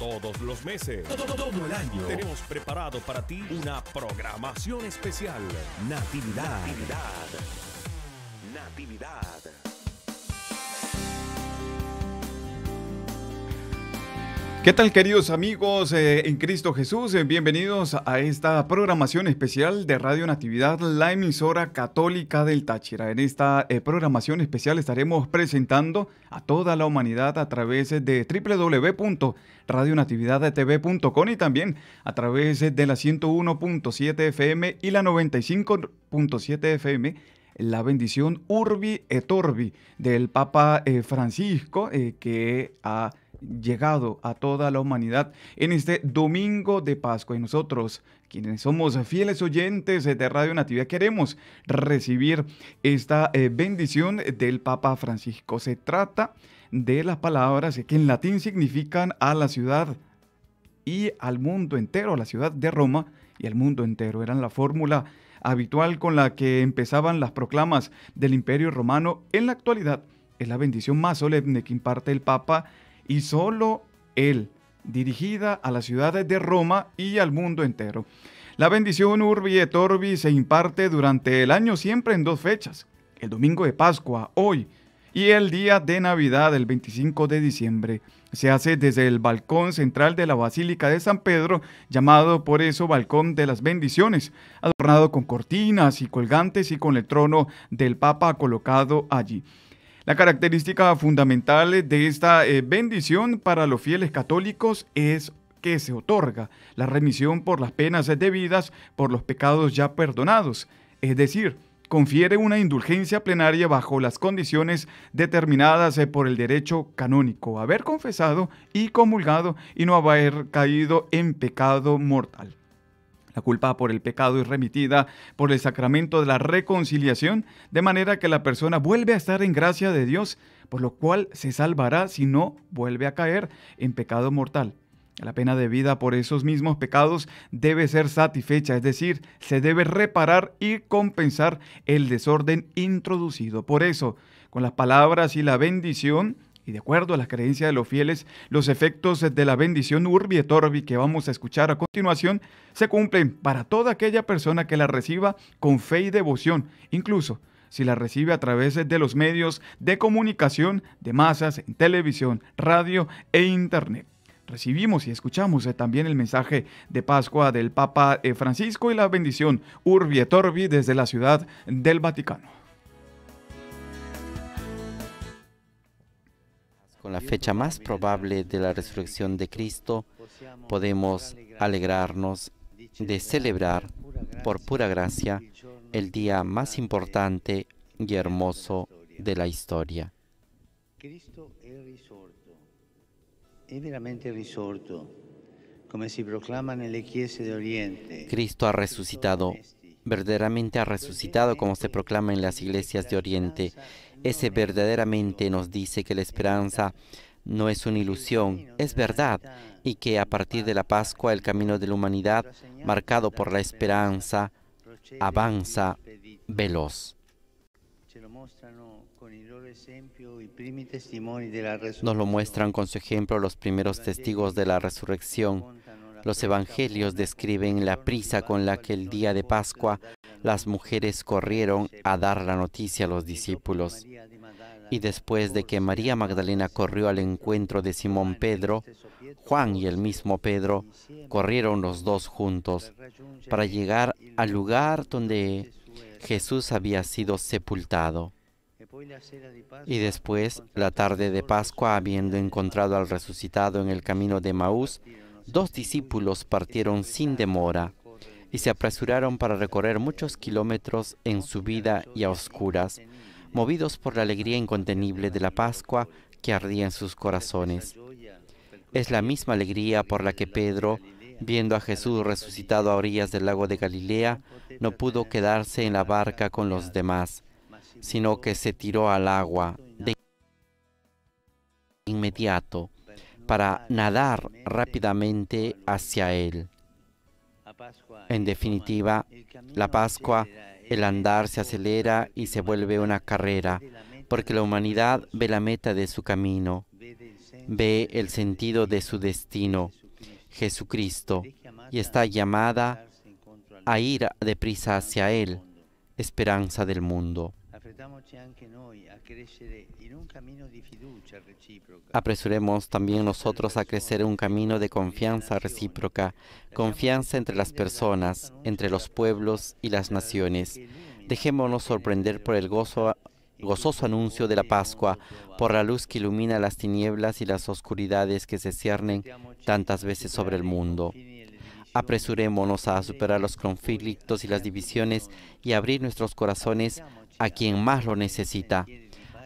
todos los meses. Todo, el año. Tenemos preparado para ti una programación especial. Natividad. Natividad. Natividad. ¿Qué tal queridos amigos eh, en Cristo Jesús? Eh, bienvenidos a esta programación especial de Radio Natividad, la emisora católica del Táchira. En esta eh, programación especial estaremos presentando a toda la humanidad a través de www.radionatividadtv.com y también a través de la 101.7 FM y la 95.7 FM la bendición Urbi et Orbi del Papa Francisco que ha llegado a toda la humanidad en este domingo de Pascua. Y nosotros, quienes somos fieles oyentes de Radio Natividad, queremos recibir esta eh, bendición del Papa Francisco. Se trata de las palabras que en latín significan a la ciudad y al mundo entero, a la ciudad de Roma y al mundo entero. Eran la fórmula habitual con la que empezaban las proclamas del Imperio Romano. En la actualidad es la bendición más solemne que imparte el Papa y solo Él, dirigida a las ciudades de Roma y al mundo entero. La bendición Urbi et Orbi se imparte durante el año siempre en dos fechas, el domingo de Pascua, hoy, y el día de Navidad, el 25 de diciembre. Se hace desde el balcón central de la Basílica de San Pedro, llamado por eso Balcón de las Bendiciones, adornado con cortinas y colgantes y con el trono del Papa colocado allí. La característica fundamental de esta eh, bendición para los fieles católicos es que se otorga la remisión por las penas debidas por los pecados ya perdonados, es decir, confiere una indulgencia plenaria bajo las condiciones determinadas eh, por el derecho canónico, haber confesado y comulgado y no haber caído en pecado mortal. La culpa por el pecado es remitida por el sacramento de la reconciliación, de manera que la persona vuelve a estar en gracia de Dios, por lo cual se salvará si no vuelve a caer en pecado mortal. La pena de vida por esos mismos pecados debe ser satisfecha, es decir, se debe reparar y compensar el desorden introducido. Por eso, con las palabras y la bendición y de acuerdo a la creencia de los fieles, los efectos de la bendición Urbi et Orbi que vamos a escuchar a continuación se cumplen para toda aquella persona que la reciba con fe y devoción, incluso si la recibe a través de los medios de comunicación de masas en televisión, radio e internet. Recibimos y escuchamos eh, también el mensaje de Pascua del Papa eh, Francisco y la bendición Urbi et Orbi desde la Ciudad del Vaticano. con la fecha más probable de la resurrección de Cristo, podemos alegrarnos de celebrar por pura gracia el día más importante y hermoso de la historia. Cristo como de Oriente. Cristo ha resucitado, verdaderamente ha resucitado, como se proclama en las iglesias de Oriente. Ese verdaderamente nos dice que la esperanza no es una ilusión, es verdad, y que a partir de la Pascua el camino de la humanidad, marcado por la esperanza, avanza veloz. Nos lo muestran con su ejemplo los primeros testigos de la resurrección. Los evangelios describen la prisa con la que el día de Pascua las mujeres corrieron a dar la noticia a los discípulos. Y después de que María Magdalena corrió al encuentro de Simón Pedro, Juan y el mismo Pedro corrieron los dos juntos para llegar al lugar donde Jesús había sido sepultado. Y después, la tarde de Pascua, habiendo encontrado al resucitado en el camino de Maús, dos discípulos partieron sin demora y se apresuraron para recorrer muchos kilómetros en subida y a oscuras, movidos por la alegría incontenible de la Pascua que ardía en sus corazones. Es la misma alegría por la que Pedro, viendo a Jesús resucitado a orillas del lago de Galilea, no pudo quedarse en la barca con los demás, sino que se tiró al agua de inmediato para nadar rápidamente hacia él. En definitiva, la Pascua, el andar se acelera y se vuelve una carrera, porque la humanidad ve la meta de su camino, ve el sentido de su destino, Jesucristo, y está llamada a ir deprisa hacia Él, esperanza del mundo. Apresuremos también nosotros a crecer en un camino de confianza recíproca, confianza entre las personas, entre los pueblos y las naciones. Dejémonos sorprender por el gozoso anuncio de la Pascua, por la luz que ilumina las tinieblas y las oscuridades que se ciernen tantas veces sobre el mundo. Apresurémonos a superar los conflictos y las divisiones y abrir nuestros corazones a quien más lo necesita.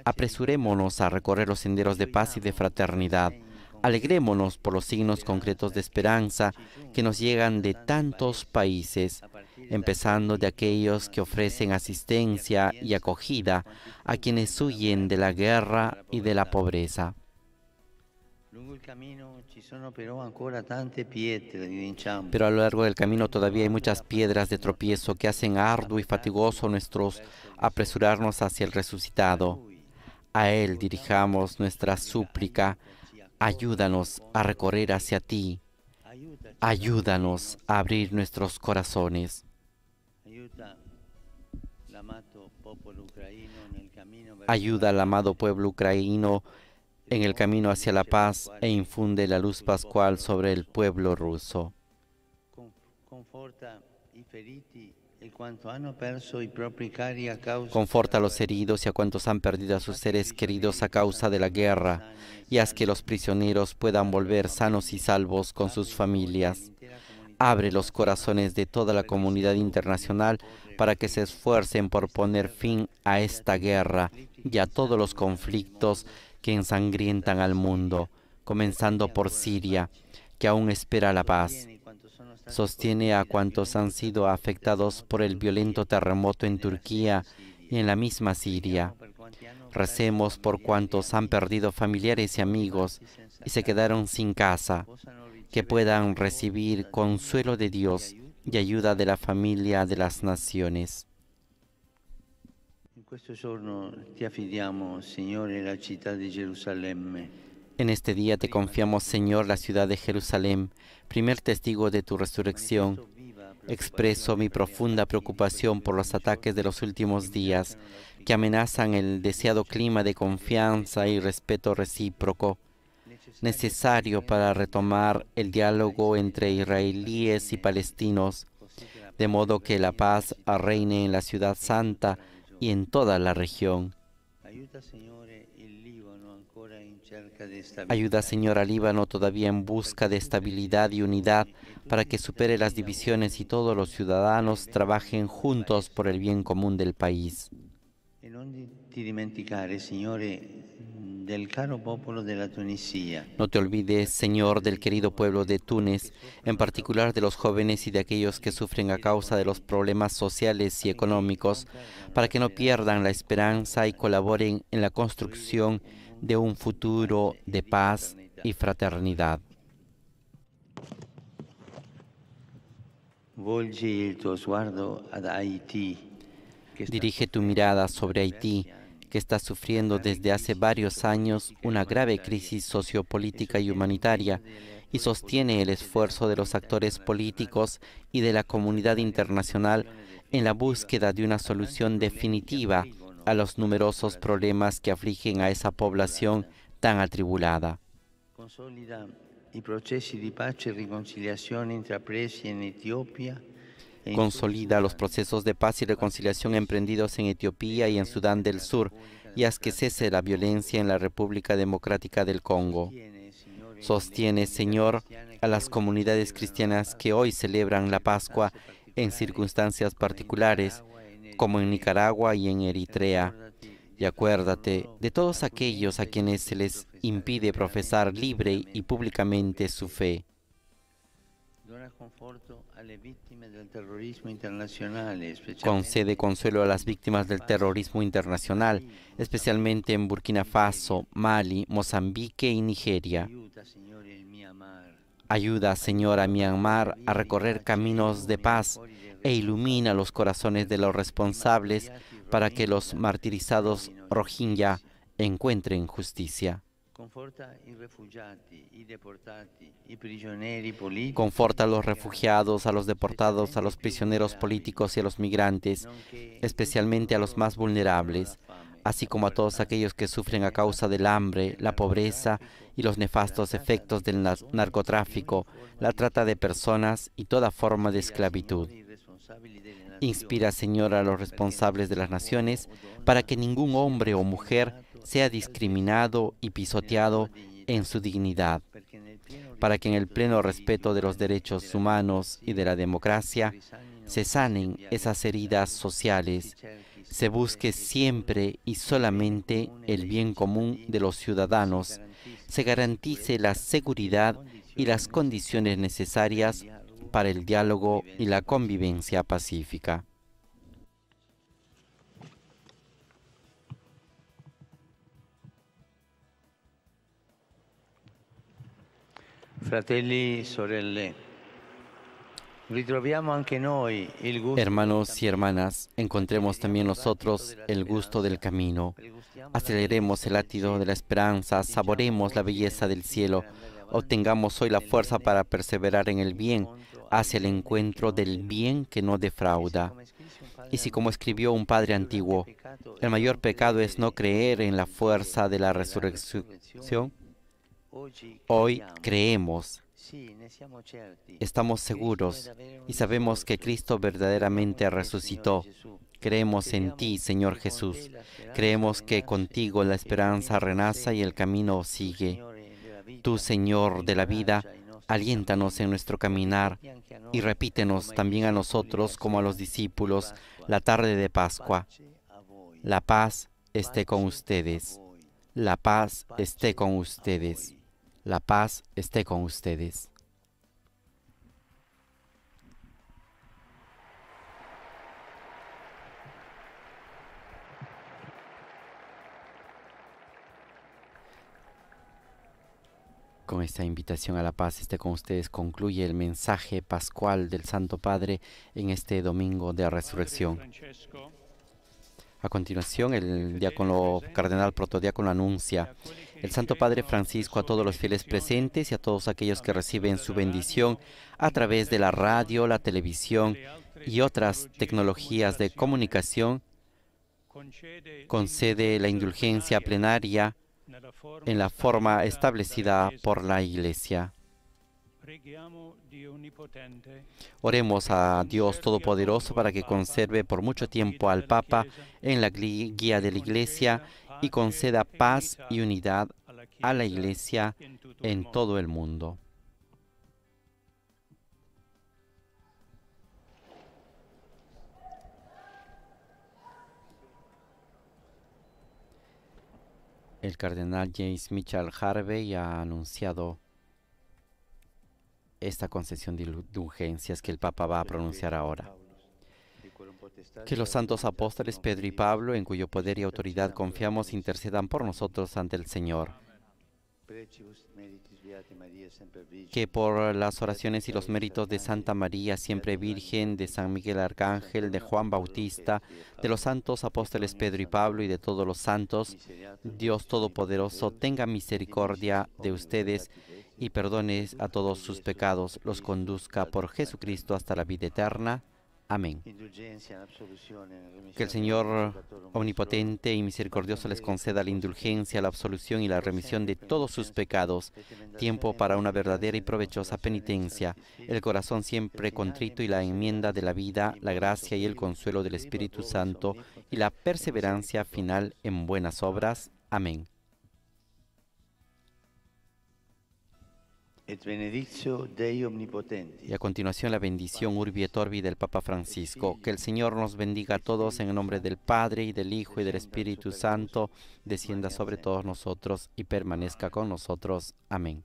Apresurémonos a recorrer los senderos de paz y de fraternidad. Alegrémonos por los signos concretos de esperanza que nos llegan de tantos países, empezando de aquellos que ofrecen asistencia y acogida a quienes huyen de la guerra y de la pobreza. Pero a lo largo del camino todavía hay muchas piedras de tropiezo que hacen arduo y fatigoso nuestros apresurarnos hacia el resucitado. A Él dirijamos nuestra súplica. Ayúdanos a recorrer hacia ti. Ayúdanos a abrir nuestros corazones. Ayuda al amado pueblo ucraino en el camino hacia la paz e infunde la luz pascual sobre el pueblo ruso. Conforta a los heridos y a cuantos han perdido a sus seres queridos a causa de la guerra y haz que los prisioneros puedan volver sanos y salvos con sus familias. Abre los corazones de toda la comunidad internacional para que se esfuercen por poner fin a esta guerra y a todos los conflictos que ensangrientan al mundo, comenzando por Siria, que aún espera la paz. Sostiene a cuantos han sido afectados por el violento terremoto en Turquía y en la misma Siria. Recemos por cuantos han perdido familiares y amigos y se quedaron sin casa, que puedan recibir consuelo de Dios y ayuda de la familia de las naciones. En este día te confiamos, Señor, la ciudad de Jerusalén, primer testigo de tu resurrección. Expreso mi profunda preocupación por los ataques de los últimos días que amenazan el deseado clima de confianza y respeto recíproco necesario para retomar el diálogo entre israelíes y palestinos, de modo que la paz reine en la ciudad santa y en toda la región. Ayuda, señora, al Líbano todavía en busca de estabilidad y unidad para que supere las divisiones y todos los ciudadanos trabajen juntos por el bien común del país del caro pueblo de la Tunisia. No te olvides, Señor, del querido pueblo de Túnez, en particular de los jóvenes y de aquellos que sufren a causa de los problemas sociales y económicos, para que no pierdan la esperanza y colaboren en la construcción de un futuro de paz y fraternidad. Dirige tu mirada sobre Haití que está sufriendo desde hace varios años una grave crisis sociopolítica y humanitaria y sostiene el esfuerzo de los actores políticos y de la comunidad internacional en la búsqueda de una solución definitiva a los numerosos problemas que afligen a esa población tan atribulada. Consolida los procesos de paz y reconciliación emprendidos en Etiopía y en Sudán del Sur y haz que cese la violencia en la República Democrática del Congo. Sostiene, Señor, a las comunidades cristianas que hoy celebran la Pascua en circunstancias particulares, como en Nicaragua y en Eritrea. Y acuérdate de todos aquellos a quienes se les impide profesar libre y públicamente su fe. Concede consuelo a las víctimas del terrorismo internacional, especialmente en Burkina Faso, Mali, Mozambique y Nigeria. Ayuda, señora Myanmar a recorrer caminos de paz e ilumina los corazones de los responsables para que los martirizados Rohingya encuentren justicia. Conforta a los refugiados, a los deportados, a los prisioneros políticos y a los migrantes, especialmente a los más vulnerables, así como a todos aquellos que sufren a causa del hambre, la pobreza y los nefastos efectos del narcotráfico, la trata de personas y toda forma de esclavitud. Inspira, Señor, a los responsables de las naciones para que ningún hombre o mujer sea discriminado y pisoteado en su dignidad, para que en el pleno respeto de los derechos humanos y de la democracia se sanen esas heridas sociales, se busque siempre y solamente el bien común de los ciudadanos, se garantice la seguridad y las condiciones necesarias para el diálogo y la convivencia pacífica. Hermanos y hermanas, encontremos también nosotros el gusto del camino. Aceleremos el latido de la esperanza, saboremos la belleza del cielo. Obtengamos hoy la fuerza para perseverar en el bien, hacia el encuentro del bien que no defrauda. Y si como escribió un padre antiguo, el mayor pecado es no creer en la fuerza de la resurrección, Hoy creemos, estamos seguros y sabemos que Cristo verdaderamente resucitó. Creemos en ti, Señor Jesús. Creemos que contigo la esperanza renaza y el camino sigue. Tú, Señor de la vida, aliéntanos en nuestro caminar y repítenos también a nosotros como a los discípulos la tarde de Pascua. La paz esté con ustedes. La paz esté con ustedes. La paz esté con ustedes. Con esta invitación a la paz esté con ustedes concluye el mensaje pascual del Santo Padre en este domingo de resurrección. A continuación, el diácono cardenal protodiácono anuncia el Santo Padre Francisco a todos los fieles presentes y a todos aquellos que reciben su bendición a través de la radio, la televisión y otras tecnologías de comunicación, concede la indulgencia plenaria en la forma establecida por la Iglesia. Oremos a Dios Todopoderoso para que conserve por mucho tiempo al Papa en la guía de la Iglesia y conceda paz y unidad a la Iglesia en todo el mundo. El cardenal James Mitchell Harvey ha anunciado esta concesión de indulgencias que el Papa va a pronunciar ahora. Que los santos apóstoles Pedro y Pablo, en cuyo poder y autoridad confiamos, intercedan por nosotros ante el Señor. Que por las oraciones y los méritos de Santa María, siempre Virgen, de San Miguel Arcángel, de Juan Bautista, de los santos apóstoles Pedro y Pablo y de todos los santos, Dios Todopoderoso tenga misericordia de ustedes y perdones a todos sus pecados, los conduzca por Jesucristo hasta la vida eterna. Amén. Que el Señor omnipotente y misericordioso les conceda la indulgencia, la absolución y la remisión de todos sus pecados, tiempo para una verdadera y provechosa penitencia, el corazón siempre contrito y la enmienda de la vida, la gracia y el consuelo del Espíritu Santo y la perseverancia final en buenas obras. Amén. Y a continuación la bendición Urbi et Orbi del Papa Francisco. Que el Señor nos bendiga a todos en el nombre del Padre y del Hijo y del Espíritu Santo, descienda sobre todos nosotros y permanezca con nosotros. Amén.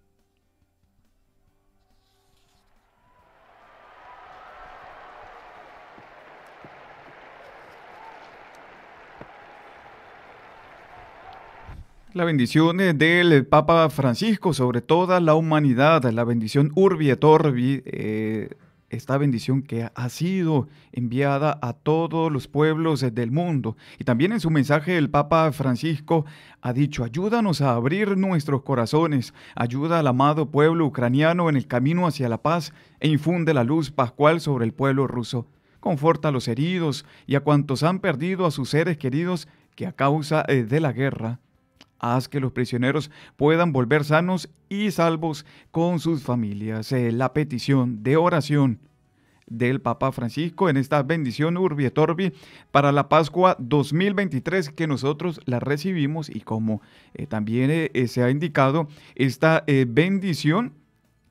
La bendición del Papa Francisco sobre toda la humanidad, la bendición Urbi et Orbi, eh, esta bendición que ha sido enviada a todos los pueblos del mundo. Y también en su mensaje el Papa Francisco ha dicho, ayúdanos a abrir nuestros corazones, ayuda al amado pueblo ucraniano en el camino hacia la paz e infunde la luz pascual sobre el pueblo ruso. Conforta a los heridos y a cuantos han perdido a sus seres queridos que a causa eh, de la guerra Haz que los prisioneros puedan volver sanos y salvos con sus familias. Eh, la petición de oración del Papa Francisco en esta bendición Urbi et Orbi para la Pascua 2023 que nosotros la recibimos y como eh, también eh, se ha indicado, esta bendición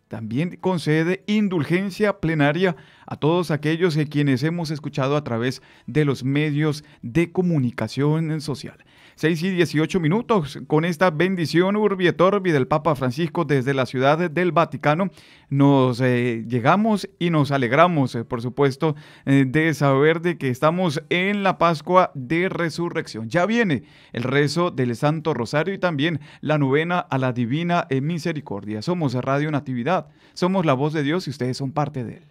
también concede indulgencia plenaria a todos aquellos a quienes hemos escuchado a través de los medios de comunicación social. 6 y 18 minutos con esta bendición Urbi et Orbi del Papa Francisco desde la ciudad del Vaticano. Nos eh, llegamos y nos alegramos, eh, por supuesto, eh, de saber de que estamos en la Pascua de Resurrección. Ya viene el rezo del Santo Rosario y también la novena a la Divina Misericordia. Somos Radio Natividad somos la voz de Dios y ustedes son parte de Él.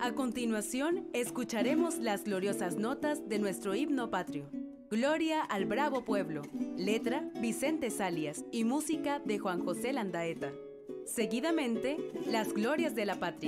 A continuación, escucharemos las gloriosas notas de nuestro himno patrio. Gloria al Bravo Pueblo. Letra Vicente Salias y música de Juan José Landaeta. Seguidamente, las glorias de la patria.